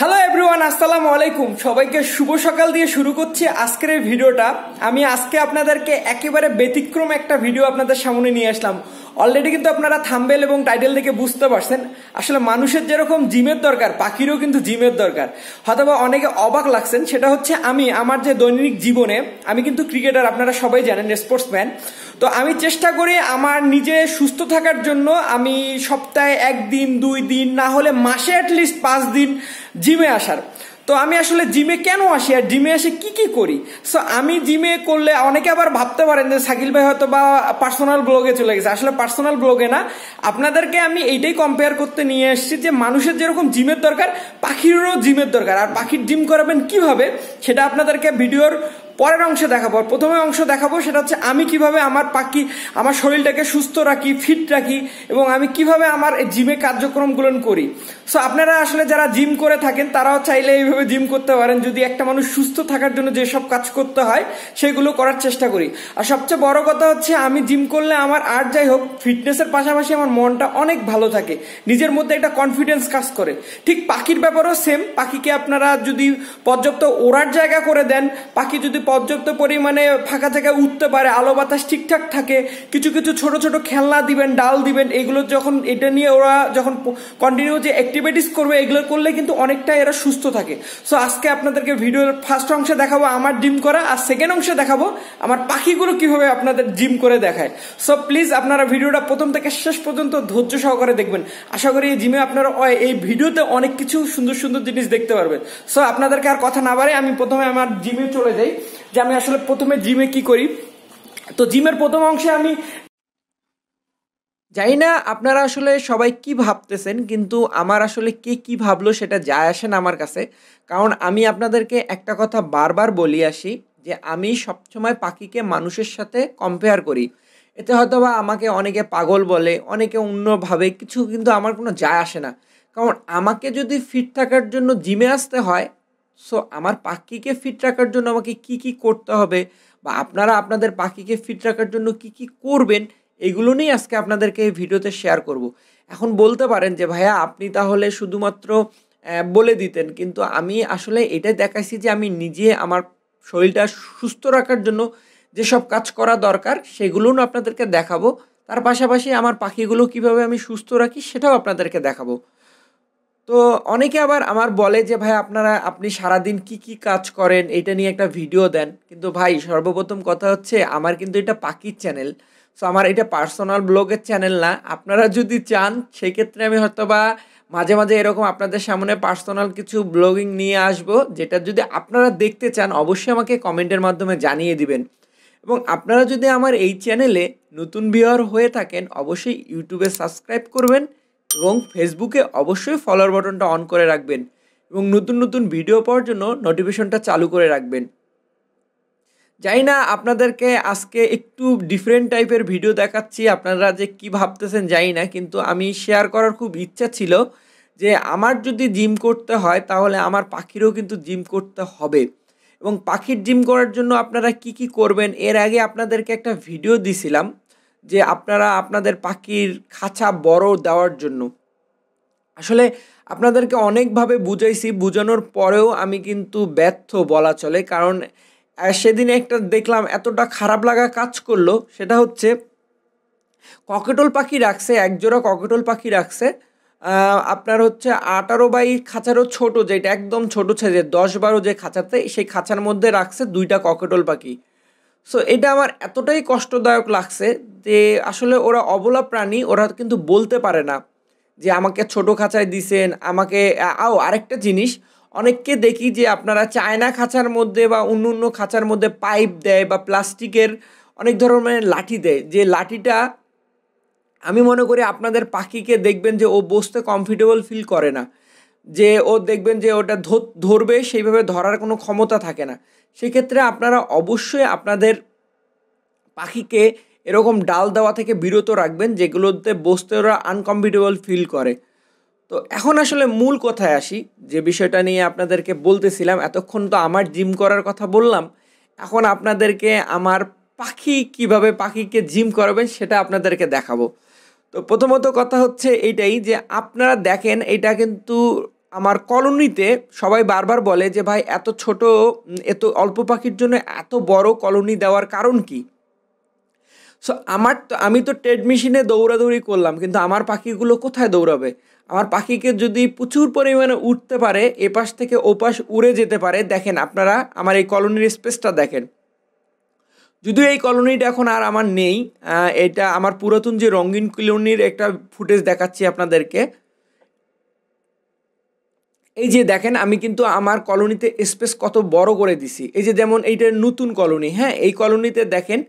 Hello everyone আসসালামু আলাইকুম সবাইকে শুভ সকাল দিয়ে শুরু করছি আজকের এই ভিডিওটা আমি আজকে আপনাদেরকে একেবারে ব্যতিক্রম একটা ভিডিও আপনাদের সামনে নিয়ে আসলাম অলরেডি কিন্তু আপনারা থাম্বেল এবং টাইটেল দেখে বুঝতে পারছেন আসলে মানুষের যেরকম জিমের দরকার পাখিরও কিন্তু জিমের দরকার হয়তোবা অনেকে অবাক লাগছেন সেটা হচ্ছে আমি আমার যে দৈনিক জীবনে আমি কিন্তু ক্রিকেটার আপনারা সবাই জানেন স্পোর্টসম্যান তো আমি চেষ্টা করি আমার নিজে সুস্থ থাকার জন্য আমি সপ্তাহে একদিন দুই দিন না হলে মাসে অ্যাটলিস্ট পাঁচ দিন জিমে আসার তো আমি আসলে জিমে কেন আসি আর জিমে এসে কি কি করি সো আমি জিমে করলে অনেকে আবার ভাবতে পারেন যে শাকিল ভাই হয়তো বা পার্সোনাল ব্লগে চলে গেছে আসলে পার্সোনাল ব্লগে না আপনাদেরকে আমি এইটাই কম্পেয়ার করতে নিয়ে এসেছি যে মানুষের যেরকম জিমের দরকার পাখিরও জিমের দরকার আর পাখির জিম করাবেন কিভাবে সেটা আপনাদেরকে ভিডিওর পরের অংশে দেখাবো প্রথমে অংশ দেখাবো সেটা হচ্ছে আমি কিভাবে আমার পাখি আমার শরীরটাকে সুস্থ রাখি ফিট রাখি এবং আমি কিভাবে আমার জিমে কার্যক্রমগুলো করি সো আপনারা আসলে যারা জিম করে থাকেন তারাও চাইলে এইভাবে জিম করতে পারেন যদি একটা মানুষ সুস্থ থাকার জন্য যেসব কাজ করতে হয় সেগুলো করার চেষ্টা করি আর সবচেয়ে বড় কথা হচ্ছে আমি জিম করলে আমার আর যাই হোক ফিটনেসের পাশাপাশি আমার মনটা অনেক ভালো থাকে নিজের মধ্যে একটা কনফিডেন্স কাজ করে ঠিক পাখির ব্যাপারেও সেম পাখিকে আপনারা যদি পর্যাপ্ত ওড়ার জায়গা করে দেন পাখি যদি পর্যাপ্ত পরিমাণে ফাঁকা থেকে উঠতে পারে আলো বাতাস ঠিকঠাক থাকে কিছু কিছু ছোট ছোট খেলনা দিবেন ডাল দিবেন এগুলো যখন এটা নিয়ে ওরা যখন কন্টিনিউ যে অ্যাক্টিভিটিস করবে এগুলো করলে কিন্তু অনেকটা এরা সুস্থ থাকে সো আজকে আপনাদেরকে ভিডিওর ফার্স্ট অংশে দেখাবো আমার ডিম করা আর সেকেন্ড অংশে দেখাবো আমার পাখিগুলো কিভাবে আপনাদের জিম করে দেখায় সো প্লিজ আপনারা ভিডিওটা প্রথম থেকে শেষ পর্যন্ত ধৈর্য সহকারে দেখবেন আশা করি এই জিমে আপনারা এই ভিডিওতে অনেক কিছু সুন্দর সুন্দর জিনিস দেখতে পারবেন সো আপনাদেরকে আর কথা না বাড়ে আমি প্রথমে আমার জিমে চলে যাই যে আমি আসলে প্রথমে জিমে কি করি তো জিমের প্রথম অংশে আমি জানি না আপনারা আসলে সবাই কি ভাবতেছেন কিন্তু আমার আসলে কে কি ভাবলো সেটা যায় আসে না আমার কাছে কারণ আমি আপনাদেরকে একটা কথা বারবার বলি আসি যে আমি সবসময় পাখিকে মানুষের সাথে কম্পেয়ার করি এতে হয়তো বা আমাকে অনেকে পাগল বলে অনেকে অন্যভাবে কিছু কিন্তু আমার কোনো যায় আসে না কারণ আমাকে যদি ফিট থাকার জন্য জিমে আসতে হয় সো আমার পাখিকে ফিট রাখার জন্য আমাকে কি কি করতে হবে বা আপনারা আপনাদের পাখিকে ফিট রাখার জন্য কি কি করবেন এগুলো নিয়ে আজকে আপনাদেরকে এই ভিডিওতে শেয়ার করব। এখন বলতে পারেন যে ভাইয়া আপনি তাহলে শুধুমাত্র বলে দিতেন কিন্তু আমি আসলে এটাই দেখাইছি যে আমি নিজে আমার শরীরটা সুস্থ রাখার জন্য যেসব কাজ করা দরকার সেগুলোও আপনাদেরকে দেখাবো তার পাশাপাশি আমার পাখিগুলো কিভাবে আমি সুস্থ রাখি সেটাও আপনাদেরকে দেখাবো তো অনেকে আবার আমার বলে যে ভাই আপনারা আপনি সারাদিন কি কি কাজ করেন এটা নিয়ে একটা ভিডিও দেন কিন্তু ভাই সর্বপ্রথম কথা হচ্ছে আমার কিন্তু এটা পাখির চ্যানেল সো আমার এটা পার্সোনাল ব্লগের চ্যানেল না আপনারা যদি চান সেক্ষেত্রে আমি হয়তো বা মাঝে মাঝে এরকম আপনাদের সামনে পার্সোনাল কিছু ব্লগিং নিয়ে আসব যেটা যদি আপনারা দেখতে চান অবশ্যই আমাকে কমেন্টের মাধ্যমে জানিয়ে দিবেন এবং আপনারা যদি আমার এই চ্যানেলে নতুন ভিওর হয়ে থাকেন অবশ্যই ইউটিউবে সাবস্ক্রাইব করবেন এবং ফেসবুকে অবশ্যই ফলোয়ার বাটনটা অন করে রাখবেন এবং নতুন নতুন ভিডিও পাওয়ার জন্য নোটিফিকেশনটা চালু করে রাখবেন জানি না আপনাদেরকে আজকে একটু ডিফারেন্ট টাইপের ভিডিও দেখাচ্ছি আপনারা যে কি ভাবতেছেন জানি না কিন্তু আমি শেয়ার করার খুব ইচ্ছা ছিল যে আমার যদি জিম করতে হয় তাহলে আমার পাখিরও কিন্তু জিম করতে হবে এবং পাখির জিম করার জন্য আপনারা কি কি করবেন এর আগে আপনাদেরকে একটা ভিডিও দিছিলাম যে আপনারা আপনাদের পাখির খাঁচা বড় দেওয়ার জন্য আসলে আপনাদেরকে অনেকভাবে বুঝাইছি বুঝানোর পরেও আমি কিন্তু ব্যর্থ বলা চলে কারণ সেদিন একটা দেখলাম এতটা খারাপ লাগা কাজ করলো সেটা হচ্ছে ককেটল পাখি রাখছে একজোড়া ককেটল পাখি রাখছে আপনার হচ্ছে আঠারো বাই খাঁচারও ছোট যেটা একদম ছোট ছেলে দশ বারো যে খাঁচাতে সেই খাঁচার মধ্যে রাখছে দুইটা ককেটল পাখি সো এটা আমার এতটাই কষ্টদায়ক লাগছে যে আসলে ওরা অবলা প্রাণী ওরা কিন্তু বলতে পারে না যে আমাকে ছোট খাঁচায় দিছেন আমাকে আও আরেকটা জিনিস অনেককে দেখি যে আপনারা চায়না খাঁচার মধ্যে বা অন্য অন্য খাঁচার মধ্যে পাইপ দেয় বা প্লাস্টিকের অনেক ধরনের লাঠি দেয় যে লাঠিটা আমি মনে করি আপনাদের পাখিকে দেখবেন যে ও বসতে কমফর্টেবল ফিল করে না যে ও দেখবেন যে ওটা ধরবে সেইভাবে ধরার কোনো ক্ষমতা থাকে না সেক্ষেত্রে আপনারা অবশ্যই আপনাদের পাখিকে এরকম ডাল দেওয়া থেকে বিরত রাখবেন যেগুলোতে বসতে ওরা আনকমফর্টেবল ফিল করে তো এখন আসলে মূল কথায় আসি যে বিষয়টা নিয়ে আপনাদেরকে বলতেছিলাম এতক্ষণ তো আমার জিম করার কথা বললাম এখন আপনাদেরকে আমার পাখি কিভাবে পাখিকে জিম করাবেন সেটা আপনাদেরকে দেখাবো তো প্রথমত কথা হচ্ছে এইটাই যে আপনারা দেখেন এটা কিন্তু আমার কলোনিতে সবাই বারবার বলে যে ভাই এত ছোট এত অল্প পাখির জন্য এত বড় কলোনি দেওয়ার কারণ কি সো আমার তো আমি তো ট্রেড মেশিনে দৌড়াদৌড়ি করলাম কিন্তু আমার পাখিগুলো কোথায় দৌড়াবে আমার পাখিকে যদি প্রচুর পরিমাণে উঠতে পারে এপাশ থেকে ওপাশ উড়ে যেতে পারে দেখেন আপনারা আমার এই কলোনির স্পেসটা দেখেন যদিও এই কলোনিটা এখন আর আমার নেই এটা আমার পুরাতন যে রঙিন কলোনির একটা ফুটেজ দেখাচ্ছি আপনাদেরকে এই যে দেখেন আমি কিন্তু আমার কলোনিতে স্পেস কত বড় করে দিছি এই যে যেমন এইটা নতুন কলোনি হ্যাঁ এই কলোনিতে দেখেন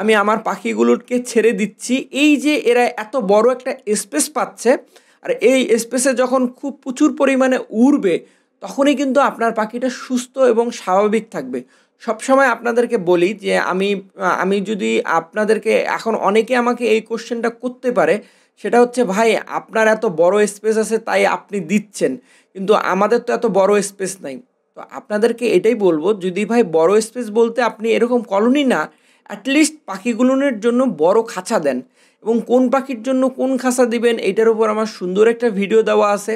আমি আমার পাখিগুলোকে ছেড়ে দিচ্ছি এই যে এরা এত বড় একটা স্পেস পাচ্ছে আর এই স্পেসে যখন খুব প্রচুর পরিমাণে উড়বে তখনই কিন্তু আপনার পাখিটা সুস্থ এবং স্বাভাবিক থাকবে সবসময় আপনাদেরকে বলি যে আমি আমি যদি আপনাদেরকে এখন অনেকে আমাকে এই কোশ্চেনটা করতে পারে সেটা হচ্ছে ভাই আপনার এত বড় স্পেস আছে তাই আপনি দিচ্ছেন কিন্তু আমাদের তো এত বড় স্পেস নাই তো আপনাদেরকে এটাই বলবো যদি ভাই বড় স্পেস বলতে আপনি এরকম কলোনি না অ্যাটলিস্ট পাখিগুলোনের জন্য বড় খাঁচা দেন এবং কোন পাখির জন্য কোন খাঁচা দিবেন এটার উপর আমার সুন্দর একটা ভিডিও দেওয়া আছে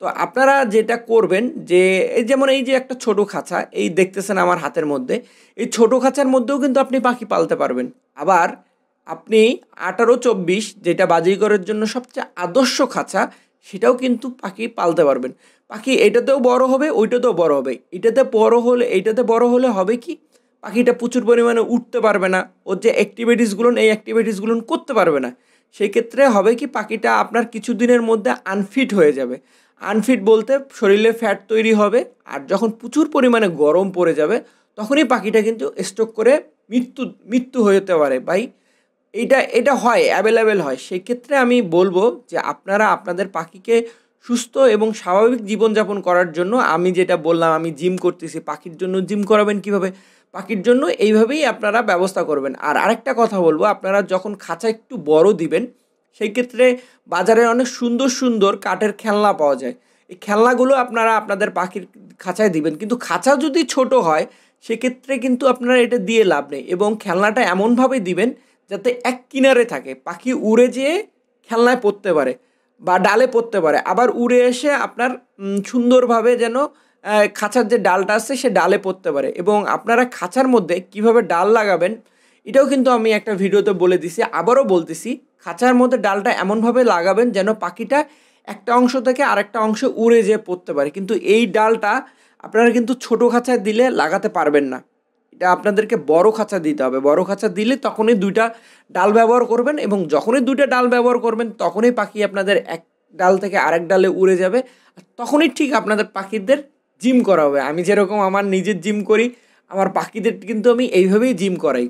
তো আপনারা যেটা করবেন যে এই যেমন এই যে একটা ছোট খাঁচা এই দেখতেছেন আমার হাতের মধ্যে এই ছোট খাঁচার মধ্যেও কিন্তু আপনি পাখি পালতে পারবেন আবার আপনি আঠারো চব্বিশ যেটা করার জন্য সবচেয়ে আদর্শ খাঁচা সেটাও কিন্তু পাখি পালতে পারবেন পাখি এটাতেও বড় হবে ওইটাতেও বড় হবে এটাতে বড় হলে এটাতে বড় হলে হবে কি পাখিটা প্রচুর পরিমাণে উঠতে পারবে না ওর যে অ্যাক্টিভিটিসগুলো এই অ্যাক্টিভিটিসগুলো করতে পারবে না সেই ক্ষেত্রে হবে কি পাখিটা আপনার কিছু দিনের মধ্যে আনফিট হয়ে যাবে আনফিট বলতে শরীরে ফ্যাট তৈরি হবে আর যখন প্রচুর পরিমাণে গরম পড়ে যাবে তখনই পাখিটা কিন্তু স্ট্রোক করে মৃত্যু মৃত্যু হয়ে যেতে পারে বাই এটা এটা হয় অ্যাভেলেবেল হয় সেক্ষেত্রে আমি বলবো যে আপনারা আপনাদের পাখিকে সুস্থ এবং স্বাভাবিক জীবনযাপন করার জন্য আমি যেটা বললাম আমি জিম করতেছি পাখির জন্য জিম করাবেন কিভাবে পাখির জন্য এইভাবেই আপনারা ব্যবস্থা করবেন আর আরেকটা কথা বলবো আপনারা যখন খাঁচা একটু বড় দিবেন সেই ক্ষেত্রে বাজারে অনেক সুন্দর সুন্দর কাঠের খেলনা পাওয়া যায় এই খেলনাগুলো আপনারা আপনাদের পাখির খাঁচায় দিবেন কিন্তু খাঁচা যদি ছোট হয় সেক্ষেত্রে কিন্তু আপনারা এটা দিয়ে লাভ নেই এবং খেলনাটা এমনভাবে দিবেন যাতে এক কিনারে থাকে পাখি উড়ে যেয়ে খেলনায় পড়তে পারে বা ডালে পড়তে পারে আবার উড়ে এসে আপনার সুন্দরভাবে যেন খাঁচার যে ডালটা আছে সে ডালে পড়তে পারে এবং আপনারা খাঁচার মধ্যে কিভাবে ডাল লাগাবেন এটাও কিন্তু আমি একটা ভিডিওতে বলে দিছি আবারও বলতেছি খাঁচার মধ্যে ডালটা এমনভাবে লাগাবেন যেন পাখিটা একটা অংশ থেকে আরেকটা অংশে উড়ে যেয়ে পড়তে পারে কিন্তু এই ডালটা আপনারা কিন্তু ছোটো খাঁচায় দিলে লাগাতে পারবেন না আপনাদেরকে বড় খাঁচা দিতে হবে বড় খাঁচা দিলে তখনই দুইটা ডাল ব্যবহার করবেন এবং যখনই দুইটা ডাল ব্যবহার করবেন তখনই পাখি আপনাদের এক ডাল থেকে আরেক ডালে উড়ে যাবে আর তখনই ঠিক আপনাদের পাখিদের জিম করা হবে আমি যেরকম আমার নিজের জিম করি আমার পাখিদের কিন্তু আমি এইভাবেই জিম করাই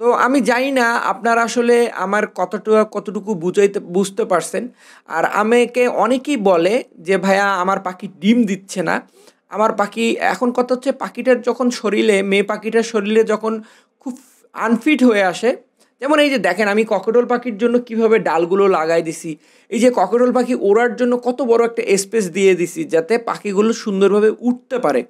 তো আমি জানি না আপনারা আসলে আমার কতটুকু কতটুকু বুঝাইতে বুঝতে পারছেন আর আমাকে অনেকেই বলে যে ভাইয়া আমার পাখি ডিম দিচ্ছে না আমার পাখি এখন কথা হচ্ছে পাখিটার যখন শরীরে মেয়ে পাখিটার শরীরে যখন খুব আনফিট হয়ে আসে যেমন এই যে দেখেন আমি ককেটল পাখির জন্য কিভাবে ডালগুলো লাগাই দিছি এই যে ককেটল পাখি ওড়ার জন্য কত বড় একটা স্পেস দিয়ে দিছি যাতে পাখিগুলো সুন্দরভাবে উঠতে পারে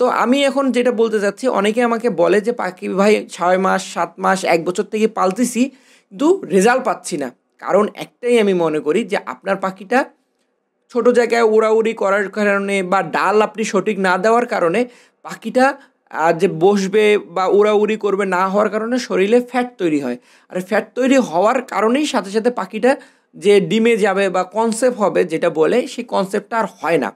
তো আমি এখন যেটা বলতে চাচ্ছি অনেকে আমাকে বলে যে পাখি ভাই ছয় মাস সাত মাস এক বছর থেকে পালতেছি কিন্তু রেজাল্ট পাচ্ছি না কারণ একটাই আমি মনে করি যে আপনার পাখিটা ছোট জায়গায় উড়াউড়ি করার কারণে বা ডাল আপনি সঠিক না দেওয়ার কারণে পাখিটা যে বসবে বা উড়াউড়ি করবে না হওয়ার কারণে শরীরে ফ্যাট তৈরি হয় আর ফ্যাট তৈরি হওয়ার কারণেই সাথে সাথে পাখিটা যে ডিমে যাবে বা কনসেপ্ট হবে যেটা বলে সেই কনসেপ্টটা আর হয় না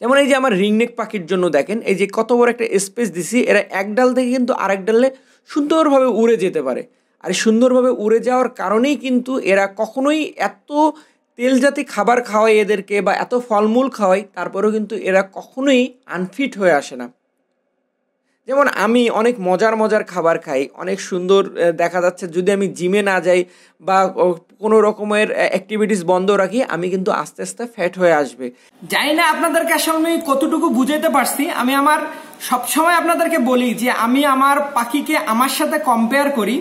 যেমন এই যে আমার রিংনেক পাখির জন্য দেখেন এই যে কত বড় একটা স্পেস দিছি এরা এক ডাল থেকে কিন্তু আরেক ডালে সুন্দরভাবে উড়ে যেতে পারে আর সুন্দরভাবে উড়ে যাওয়ার কারণেই কিন্তু এরা কখনোই এত তেলজাতি খাবার খাওয়াই এদেরকে বা এত ফলমূল খাওয়াই তারপরেও কিন্তু এরা কখনোই আনফিট হয়ে আসে না যেমন আমি অনেক মজার মজার খাবার খাই অনেক সুন্দর দেখা যাচ্ছে যদি আমি জিমে না যাই বা কোনো রকমের অ্যাক্টিভিটিস বন্ধ রাখি আমি কিন্তু আস্তে আস্তে ফ্যাট হয়ে আসবে জানি না আপনাদেরকে আসলে আমি কতটুকু বুঝাইতে পারছি আমি আমার সবসময় আপনাদেরকে বলি যে আমি আমার পাখিকে আমার সাথে কম্পেয়ার করি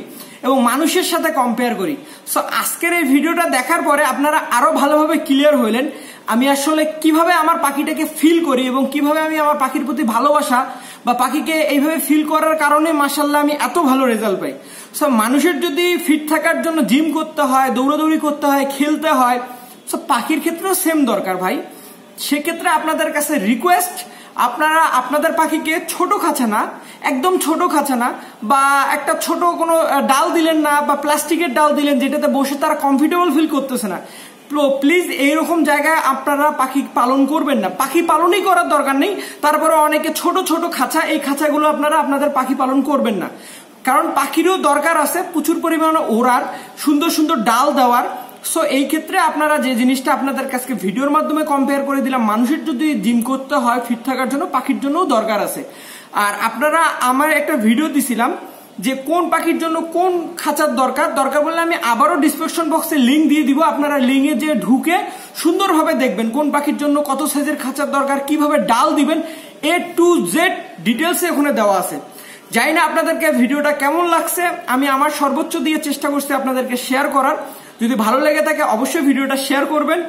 এবং মানুষের সাথে কম্পেয়ার করি সো আজকের এই ভিডিওটা দেখার পরে আপনারা আরো ভালোভাবে ক্লিয়ার হলেন আমি আসলে কিভাবে আমার পাখিটাকে ফিল করি এবং কিভাবে আমি আমার পাখির প্রতি ভালোবাসা বা পাখিকে এইভাবে ফিল করার কারণে মাসাল্লাহ আমি এত ভালো রেজাল্ট পাই সো মানুষের যদি ফিট থাকার জন্য জিম করতে হয় দৌড়াদৌড়ি করতে হয় খেলতে হয় সো পাখির ক্ষেত্রেও সেম দরকার ভাই সেক্ষেত্রে আপনাদের কাছে রিকোয়েস্ট আপনারা আপনাদের পাখিকে ছোট খাঁচা না একদম ছোট খাঁচা না বা একটা ছোট কোনো ডাল দিলেন না বা প্লাস্টিকের ডাল দিলেন যেটাতে বসে তারা কমফর্টেবল ফিল করতেছে না প্লিজ এইরকম জায়গায় আপনারা পাখি পালন করবেন না পাখি পালনই করার দরকার নেই তারপরে অনেকে ছোট ছোট খাঁচা এই খাঁচাগুলো আপনারা আপনাদের পাখি পালন করবেন না কারণ পাখিরও দরকার আছে প্রচুর পরিমাণে ওড়ার সুন্দর সুন্দর ডাল দেওয়ার সো এই ক্ষেত্রে আপনারা যে জিনিসটা আপনাদের কাছে ভিডিওর মাধ্যমে কম্পেয়ার করে দিলাম মানুষের যদি জিম করতে হয় ফিট থাকার জন্য পাখির জন্যও দরকার আছে আর আপনারা আমার একটা ভিডিও দিছিলাম যে কোন পাখির জন্য কোন খাঁচার দরকার দরকার বললে আমি আবারও ডিসক্রিপশন বক্সে লিঙ্ক দিয়ে দিব আপনারা লিঙ্কে যে ঢুকে সুন্দরভাবে দেখবেন কোন পাখির জন্য কত সাইজের খাঁচার দরকার কিভাবে ডাল দিবেন এ টু জেড ডিটেলসে ওখানে দেওয়া আছে জানি না আপনাদেরকে ভিডিওটা কেমন লাগছে আমি আমার সর্বোচ্চ দিয়ে চেষ্টা করছি আপনাদেরকে শেয়ার করার যদি ভালো লেগে থাকে অবশ্যই ভিডিওটা শেয়ার করবেন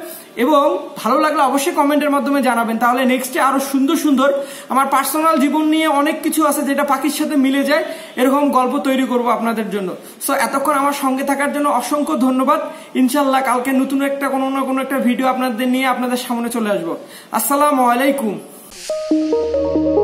এবং ভালো লাগলে অবশ্যই কমেন্টের মাধ্যমে জানাবেন তাহলে নেক্সটে আরও সুন্দর সুন্দর আমার পার্সোনাল জীবন নিয়ে অনেক কিছু আছে যেটা পাখির সাথে মিলে যায় এরকম গল্প তৈরি করব আপনাদের জন্য সো এতক্ষণ আমার সঙ্গে থাকার জন্য অসংখ্য ধন্যবাদ ইনশাল্লাহ কালকে নতুন একটা কোনো না কোনো একটা ভিডিও আপনাদের নিয়ে আপনাদের সামনে চলে আসবো আসসালামু আলাইকুম